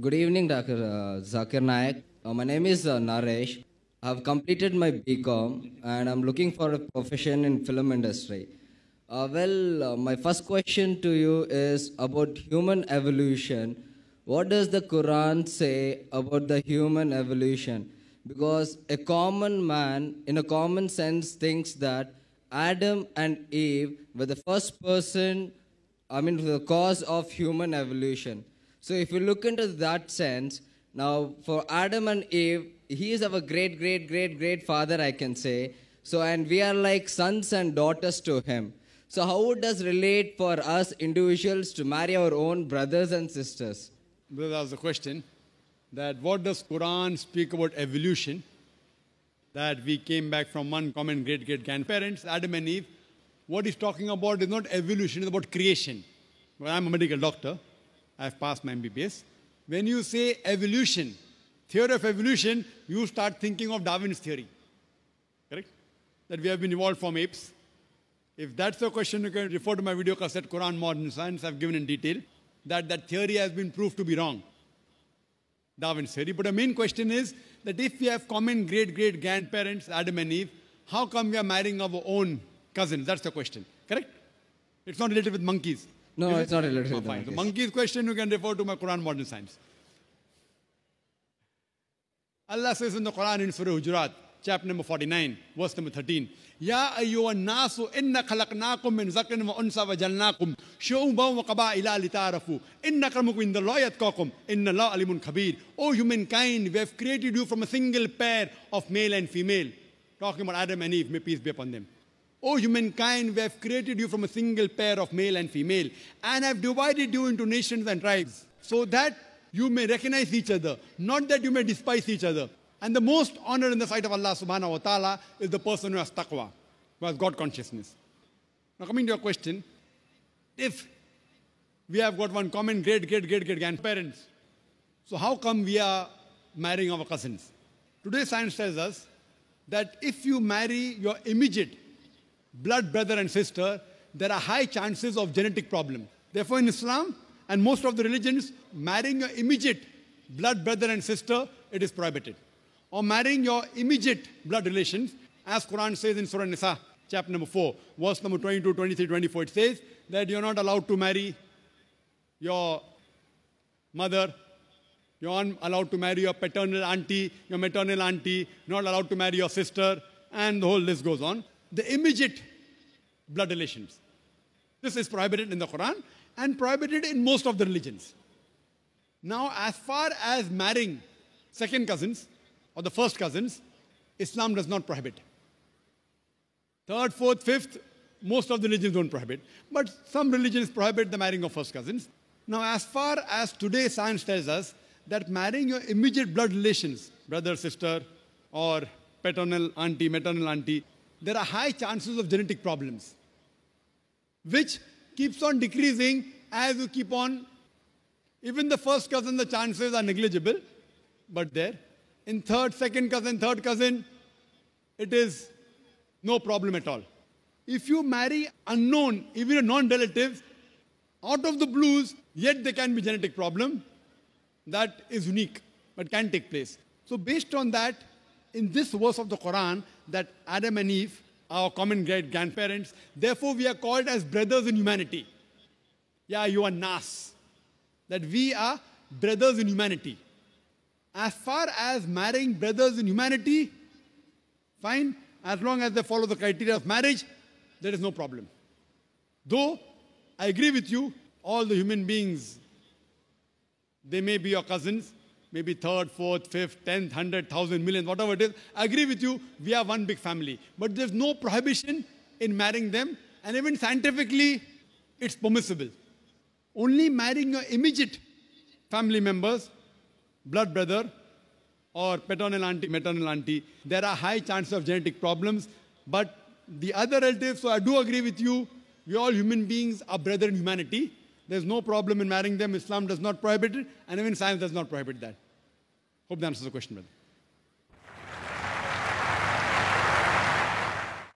Good evening, Dr. Uh, Zakir Naik. Uh, my name is uh, Naresh. I have completed my BCom and I'm looking for a profession in film industry. Uh, well, uh, my first question to you is about human evolution. What does the Quran say about the human evolution? Because a common man, in a common sense, thinks that Adam and Eve were the first person, I mean, the cause of human evolution. So if you look into that sense, now for Adam and Eve, he is our great, great, great, great father, I can say. So, and we are like sons and daughters to him. So, how does relate for us individuals to marry our own brothers and sisters? Well, that was the question. That what does Quran speak about evolution? That we came back from one common great great grandparents, Adam and Eve. What he's talking about is not evolution, it's about creation. Well, I'm a medical doctor. I have passed my MBBS. When you say evolution, theory of evolution, you start thinking of Darwin's theory, correct? That we have been evolved from apes. If that's the question, you can refer to my video cassette, Quran Modern Science, I've given in detail, that that theory has been proved to be wrong. Darwin's theory. But the main question is that if we have common great-great-grandparents, Adam and Eve, how come we are marrying our own cousins? That's the question, correct? It's not related with monkeys. No, Is it's it? not related oh, to fine. The monkey's question you can refer to my Quran Modern Science. Allah says in the Quran in Surah Hujurat, chapter number 49, verse number 13, Ya ayyuhan nasu inna khalaqnakum min zakrin wa unsa wa jalnakum shu'uban wa qaba'ila litarafu inna akramakum indallahi yatqakum inna la alimun khabir. O humankind, we have created you from a single pair of male and female. Talking about Adam and Eve, may peace be upon them. O oh, humankind, we have created you from a single pair of male and female, and have divided you into nations and tribes, so that you may recognize each other, not that you may despise each other. And the most honored in the sight of Allah subhanahu wa ta'ala is the person who has taqwa, who has God consciousness. Now, coming to your question, if we have got one common great, great, great, great grandparents, so how come we are marrying our cousins? Today, science tells us that if you marry your immediate blood brother and sister, there are high chances of genetic problem. Therefore, in Islam and most of the religions, marrying your immediate blood brother and sister, it is prohibited. Or marrying your immediate blood relations, as Quran says in Surah Nisa, chapter number 4, verse number 22, 23, 24, it says that you're not allowed to marry your mother, you're not allowed to marry your paternal auntie, your maternal auntie, not allowed to marry your sister, and the whole list goes on the immediate blood relations. This is prohibited in the Quran and prohibited in most of the religions. Now, as far as marrying second cousins or the first cousins, Islam does not prohibit. Third, fourth, fifth, most of the religions don't prohibit. But some religions prohibit the marrying of first cousins. Now, as far as today science tells us that marrying your immediate blood relations, brother, sister, or paternal auntie, maternal auntie, there are high chances of genetic problems, which keeps on decreasing as you keep on. Even the first cousin, the chances are negligible, but there. In third, second cousin, third cousin, it is no problem at all. If you marry unknown, even a non-relative, out of the blues, yet there can be genetic problem that is unique, but can take place. So based on that, in this verse of the Quran that Adam and Eve, our common great grandparents, therefore we are called as brothers in humanity. Yeah, you are Nas. That we are brothers in humanity. As far as marrying brothers in humanity, fine, as long as they follow the criteria of marriage, there is no problem. Though, I agree with you, all the human beings, they may be your cousins, maybe third, fourth, fifth, tenth, hundred, thousand, million, whatever it is. I agree with you, we are one big family. But there's no prohibition in marrying them, and even scientifically, it's permissible. Only marrying your immediate family members, blood brother, or paternal auntie, maternal auntie, there are high chances of genetic problems. But the other relatives, so I do agree with you, we all human beings are brother in humanity. There's no problem in marrying them. Islam does not prohibit it, and even science does not prohibit that. Hope that answers the question, brother.